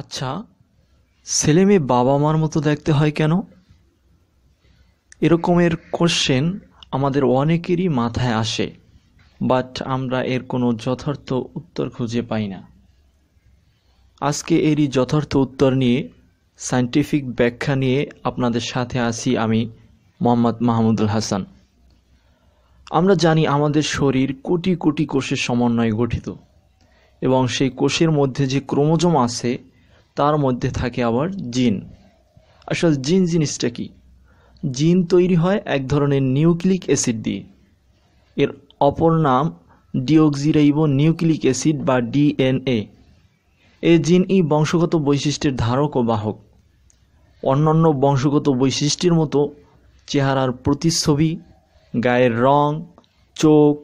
আচ্ছা ছেলে মেয়ে বাবা মার মতো দেখতে হয় কেন এরকমের কোশ্চেন আমাদের অনেকেরই মাথায় আসে বাট আমরা এর কোনো যথার্থ উত্তর খুঁজে পাই না আজকে এরই যথার্থ উত্তর নিয়ে সায়েন্টিফিক ব্যাখ্যা নিয়ে আপনাদের সাথে আছি আমি মোহাম্মদ মাহমুদুল হাসান আমরা জানি আমাদের শরীর কোটি কোটি কোষের সমন্বয়ে গঠিত এবং সেই কোষের মধ্যে যে ক্রোমোজোম আছে তার মধ্যে থাকে আবার জিন আসল জিন জিনিসটা কি জিন তৈরি হয় এক ধরনের নিউক্লিক অ্যাসিড দিয়ে এর অপর নাম ডিওক্সিরাইবো নিউক্লিক অ্যাসিড বা ডিএনএ এ জিন ই বংশগত বৈশিষ্ট্যের ধারক ও বাহক অন্যান্য বংশগত বৈশিষ্ট্যের মতো চেহারার প্রতিচ্ছবি গায়ের রং চোখ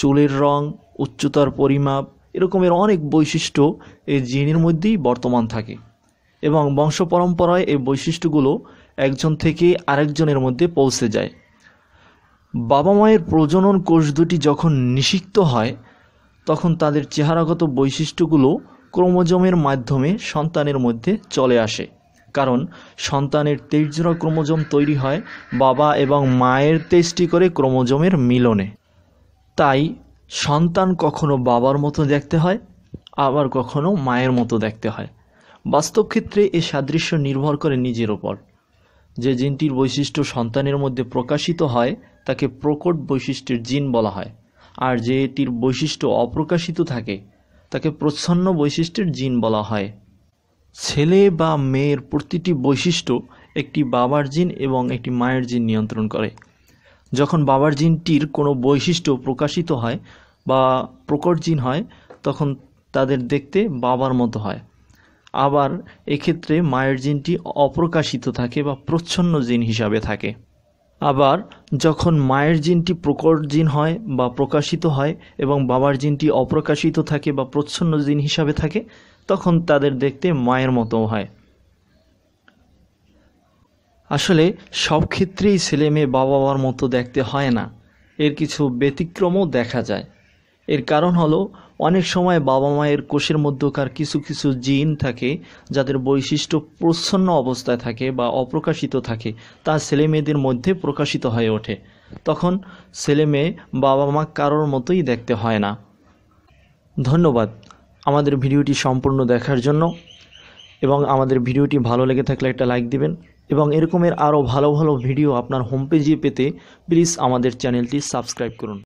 চুলের রং উচ্চতার পরিমাপ এরকমের অনেক বৈশিষ্ট্য এই জিনের মধ্যেই বর্তমান থাকে এবং বংশ পরম্পরায় এই বৈশিষ্ট্যগুলো একজন থেকে আরেকজনের মধ্যে পৌঁছে যায় বাবা মায়ের প্রজনন কোষ দুটি যখন নিষিক্ত হয় তখন তাদের চেহারাগত বৈশিষ্ট্যগুলো ক্রোমোজোমের মাধ্যমে সন্তানের মধ্যে চলে আসে কারণ সন্তানের তেইশ জোড়া ক্রোমোজোম তৈরি হয় বাবা এবং মায়ের তেইশটি করে ক্রোমোজোমের মিলনে তাই সন্তান কখনো বাবার মতো দেখতে হয় আবার কখনো মায়ের মতো দেখতে হয় বাস্তব ক্ষেত্রে এ সাদৃশ্য নির্ভর করে নিজের ওপর যে জিনটির বৈশিষ্ট্য সন্তানের মধ্যে প্রকাশিত হয় তাকে প্রকট বৈশিষ্ট্যের জিন বলা হয় আর যে এটির বৈশিষ্ট্য অপ্রকাশিত থাকে তাকে প্রচ্ছন্ন বৈশিষ্ট্যের জিন বলা হয় ছেলে বা মেয়ের প্রতিটি বৈশিষ্ট্য একটি বাবার জিন এবং একটি মায়ের জিন নিয়ন্ত্রণ করে যখন বাবার জিনটির কোনো বৈশিষ্ট্য প্রকাশিত হয় বা প্রকট জিন হয় তখন তাদের দেখতে বাবার মতো হয় আবার এক্ষেত্রে মায়ের জিনটি অপ্রকাশিত থাকে বা প্রচ্ছন্ন জিন হিসাবে থাকে আবার যখন মায়ের জিনটি প্রকট জিন হয় বা প্রকাশিত হয় এবং বাবার জিনটি অপ্রকাশিত থাকে বা প্রচ্ছন্ন জিন হিসাবে থাকে তখন তাদের দেখতে মায়ের মতো হয় আসলে সব ক্ষেত্রেই ছেলে মেয়ে বাবা মার মতো দেখতে হয় না এর কিছু ব্যতিক্রমও দেখা যায় এর কারণ হলো অনেক সময় বাবা মায়ের কোষের মধ্যকার কিছু কিছু জিন থাকে যাদের বৈশিষ্ট্য প্রচ্ছন্ন অবস্থায় থাকে বা অপ্রকাশিত থাকে তা ছেলে মেয়েদের মধ্যে প্রকাশিত হয়ে ওঠে তখন ছেলে মেয়ে বাবা মা কারোর মতোই দেখতে হয় না ধন্যবাদ আমাদের ভিডিওটি সম্পূর্ণ দেখার জন্য এবং আমাদের ভিডিওটি ভালো লেগে থাকলে একটা লাইক দিবেন এবং এরকমের আরও ভালো ভালো ভিডিও আপনার হোম পেজে পেতে প্লিজ আমাদের চ্যানেলটি সাবস্ক্রাইব করুন